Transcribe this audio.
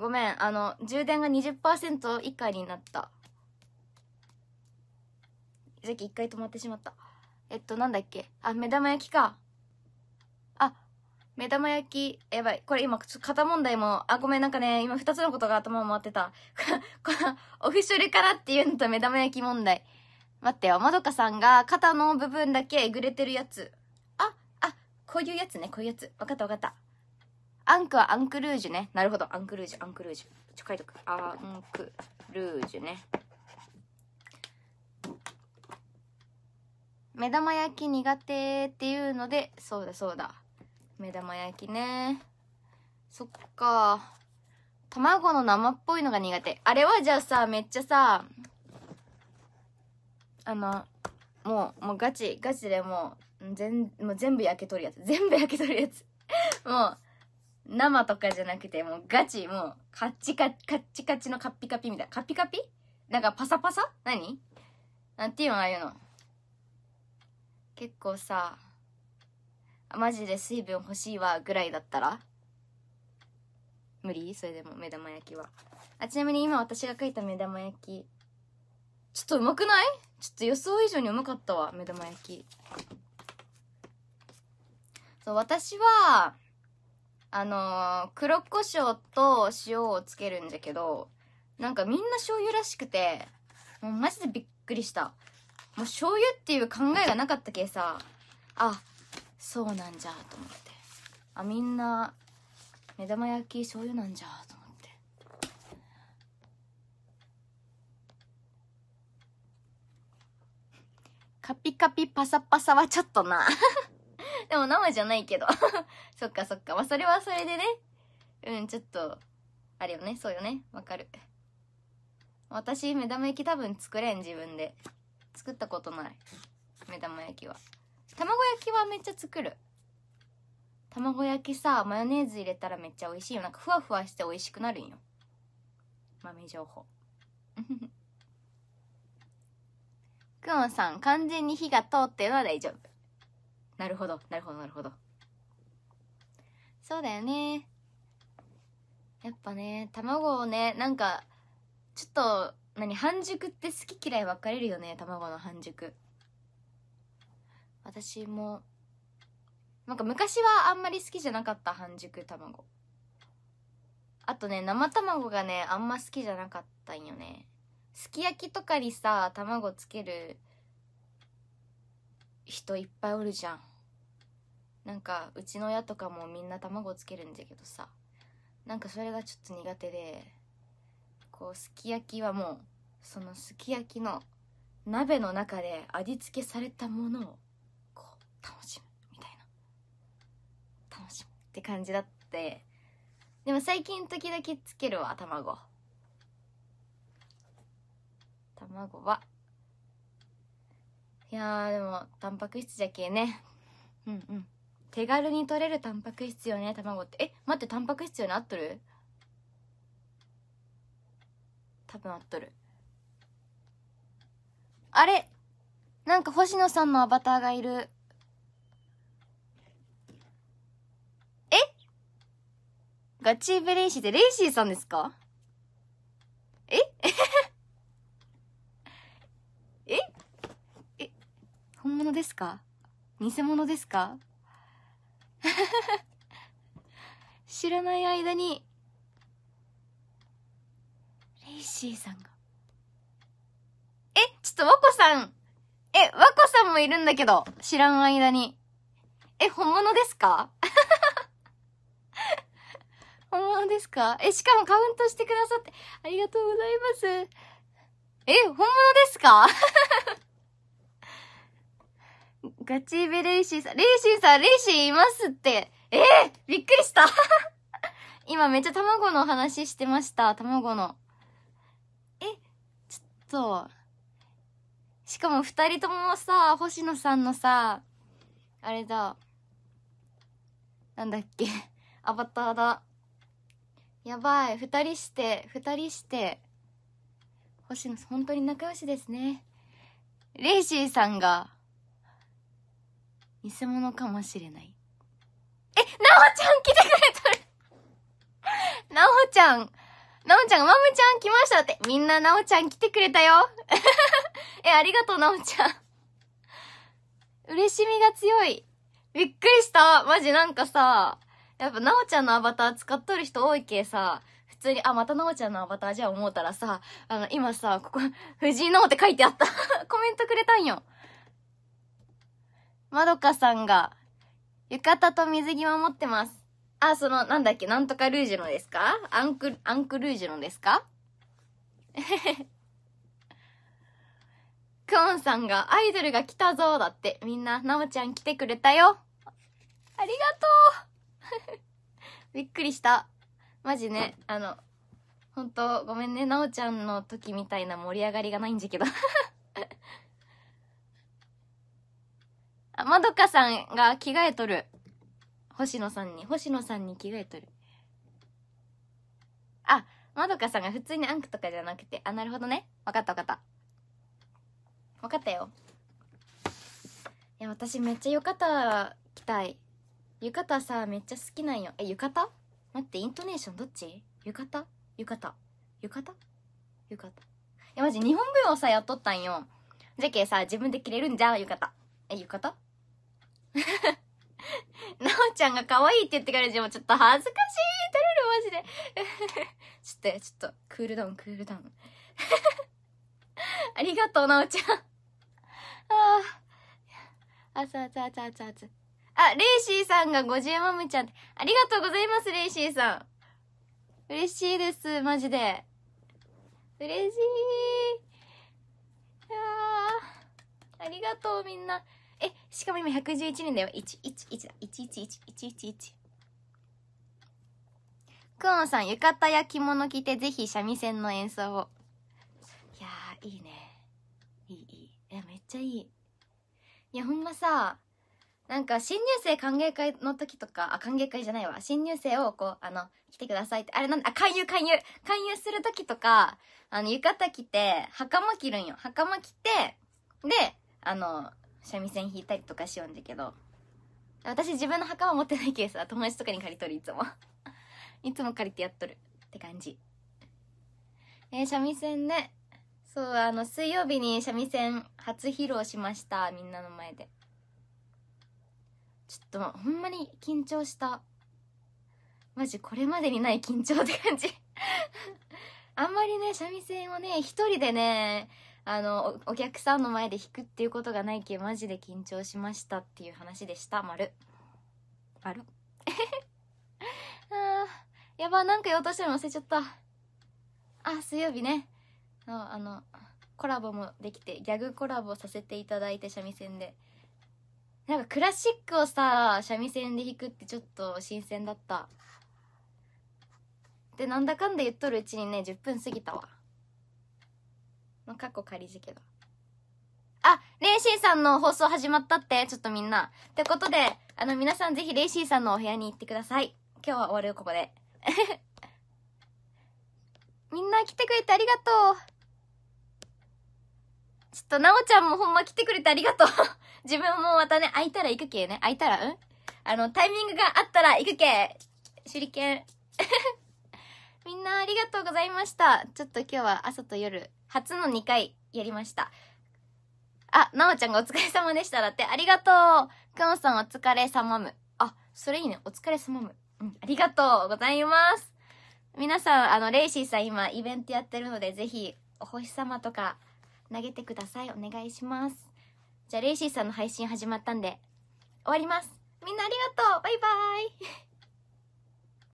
ごめん、あの、充電が20%以下になった。さっき一回止まってしまった。えっと、なんだっけあ、目玉焼きか。あ、目玉焼き、やばい。これ今、型問題も、あ、ごめん、なんかね、今二つのことが頭を回ってた。この、オフャルからっていうのと目玉焼き問題。待ってよ、まどかさんが肩の部分だけえぐれてるやつ。あ、あ、こういうやつね、こういうやつ。わかったわかった。アンクはアンクルージュね。なるほど。アンクルージュ、アンクルージュ。ちょ、書いとく。アンクルージュね。目玉焼き苦手っていうので、そうだそうだ。目玉焼きね。そっか。卵の生っぽいのが苦手。あれはじゃあさ、めっちゃさ、あの、もう、もうガチ、ガチでもう、全、もう全部焼けとるやつ。全部焼けとるやつ。もう、生とかじゃなくて、もうガチ、もう、カッチカ、カッチカチのカッピカピみたいな。カピカピなんかパサパサ何なんていうのああいうの。結構さ、マジで水分欲しいわぐらいだったら無理それでも目玉焼きは。あ、ちなみに今私が書いた目玉焼き。ちょっとうまくないちょっと予想以上にうまかったわ、目玉焼き。そう、私は、あのー、黒胡椒と塩をつけるんだけど、なんかみんな醤油らしくて、もうマジでびっくりした。もう醤油っていう考えがなかったけさ、あ、そうなんじゃと思って。あ、みんな、目玉焼き醤油なんじゃと思って。カピカピパサパサはちょっとなでも生じゃないけど そっかそっか。まあ、それはそれでね。うん、ちょっと、あれよね。そうよね。わかる。私、目玉焼き多分作れん、自分で。作ったことない。目玉焼きは。卵焼きはめっちゃ作る。卵焼きさ、マヨネーズ入れたらめっちゃ美味しいよ。なんかふわふわして美味しくなるんよ。豆情報。く んさん、完全に火が通ってるのは大丈夫。なるほど、なるほど、なるほど。そうだよね。やっぱね、卵をね、なんか、ちょっと、何、半熟って好き嫌い分かれるよね、卵の半熟。私も、なんか昔はあんまり好きじゃなかった半熟卵。あとね、生卵がね、あんま好きじゃなかったんよね。すき焼きとかにさ、卵つける人いっぱいおるじゃん。なんかうちの親とかもみんな卵つけるんだけどさなんかそれがちょっと苦手でこうすき焼きはもうそのすき焼きの鍋の中で味付けされたものをこう楽しむみたいな楽しむって感じだってでも最近時々つけるわ卵卵はいやでもタンパク質じゃけえねうんうん手軽に取れるタンパク質よね卵ってえ待ってタンパク質よね合っとる多分合っとるあれなんか星野さんのアバターがいるえガチベレイシーってレイシーさんですかえ え本物ですか偽物ですか 知らない間にレイシーさんがえちょっと和子さんえ和子さんもいるんだけど知らん間にえ本物ですか 本物ですかえしかもカウントしてくださってありがとうございますえ本物ですかガチベレイシーさん。レイシーさん、レイシーいますって。ええー、びっくりした 今めっちゃ卵の話してました。卵の。え、ちょっと。しかも二人ともさ、星野さんのさ、あれだ。なんだっけ。アバターだ。やばい。二人して、二人して。星野さん、本当に仲良しですね。レイシーさんが、偽物かもしれない。え、なおちゃん来てくれとるなおちゃん、なおちゃん、まむちゃん来ましたって。みんななおちゃん来てくれたよ。え、ありがとう、なおちゃん。嬉しみが強い。びっくりした。マジなんかさ、やっぱなおちゃんのアバター使っとる人多いけさ、普通に、あ、またなおちゃんのアバターじゃ思うたらさ、あの、今さ、ここ、藤井なおって書いてあった。コメントくれたんよ。まどかさんが、浴衣と水着を持ってます。あ、その、なんだっけ、なんとかルージュのですかアンク、アンクルージュのですか クオンさんが、アイドルが来たぞだって、みんな、なおちゃん来てくれたよ。ありがとう びっくりした。マジね、あの、本当ごめんね、なおちゃんの時みたいな盛り上がりがないんじゃけどあ、まどかさんが着替えとる。星野さんに、星野さんに着替えとる。あ、まどかさんが普通にアンクとかじゃなくて、あ、なるほどね。わかったわかった。わかったよ。いや、私めっちゃ浴衣着たい。浴衣さ、めっちゃ好きなんよ。え、浴衣待って、イントネーションどっち浴衣浴衣浴衣浴衣いや、マジ日本舞踊さ、やっとったんよ。じゃけさ、自分で着れるんじゃ、浴衣。え、浴衣 なおちゃんが可愛いって言ってからじゃもうちょっと恥ずかしいとれるマジで。ちょっと、ちょっと、クールダウン、クールダウン。ありがとう、なおちゃん。ああ。あつあつあつあつあレイシーさんが50万ムちゃんって。ありがとうございます、レイシーさん。嬉しいです、マジで。嬉しい。いやありがとう、みんな。え、しかも今111人だよ。111だ。111111。クオンさん、浴衣や着物着て、ぜひ三味線の演奏を。いやー、いいね。いい、いい。え、めっちゃいい。いや、ほんまさ、なんか、新入生歓迎会の時とか、あ、歓迎会じゃないわ。新入生を、こう、あの、来てくださいって。あれなんだ、あ、勧誘、勧誘。勧誘する時とか、あの、浴衣着て、袴着るんよ。袴着て、で、あの、三味線弾いたりとかしようんだけど私自分の墓は持ってないケースは友達とかに借りとるいつも いつも借りてやっとるって感じえー、三味線ねそうあの水曜日に三味線初披露しましたみんなの前でちょっとほんまに緊張したマジこれまでにない緊張って感じ あんまりね三味線をね一人でねあのお客さんの前で弾くっていうことがないけマジで緊張しましたっていう話でしたまる ああやばなんか言おうとしてるの忘れちゃったあ水曜日ねのあのコラボもできてギャグコラボさせていただいて三味線でなんかクラシックをさ三味線で弾くってちょっと新鮮だったでなんだかんだ言っとるうちにね10分過ぎたわまあ、かっこ仮時けど。あ、レイシーさんの放送始まったって、ちょっとみんな。ってことで、あの、皆さんぜひレイシーさんのお部屋に行ってください。今日は終わるよ、ここで。みんな来てくれてありがとう。ちょっと、なおちゃんもほんま来てくれてありがとう。自分もまたね、空いたら行くけね。空いたら、うんあの、タイミングがあったら行くけ。手裏剣。みんなありがとうございました。ちょっと今日は朝と夜、初の2回やりました。あ、なおちゃんがお疲れ様でしただって、ありがとうくんさんお疲れ様む。あ、それいいね。お疲れ様む。うん、ありがとうございます。皆さん、あの、レイシーさん今イベントやってるので、ぜひ、お星様とか投げてください。お願いします。じゃあ、レイシーさんの配信始まったんで、終わります。みんなありがとうバイバイ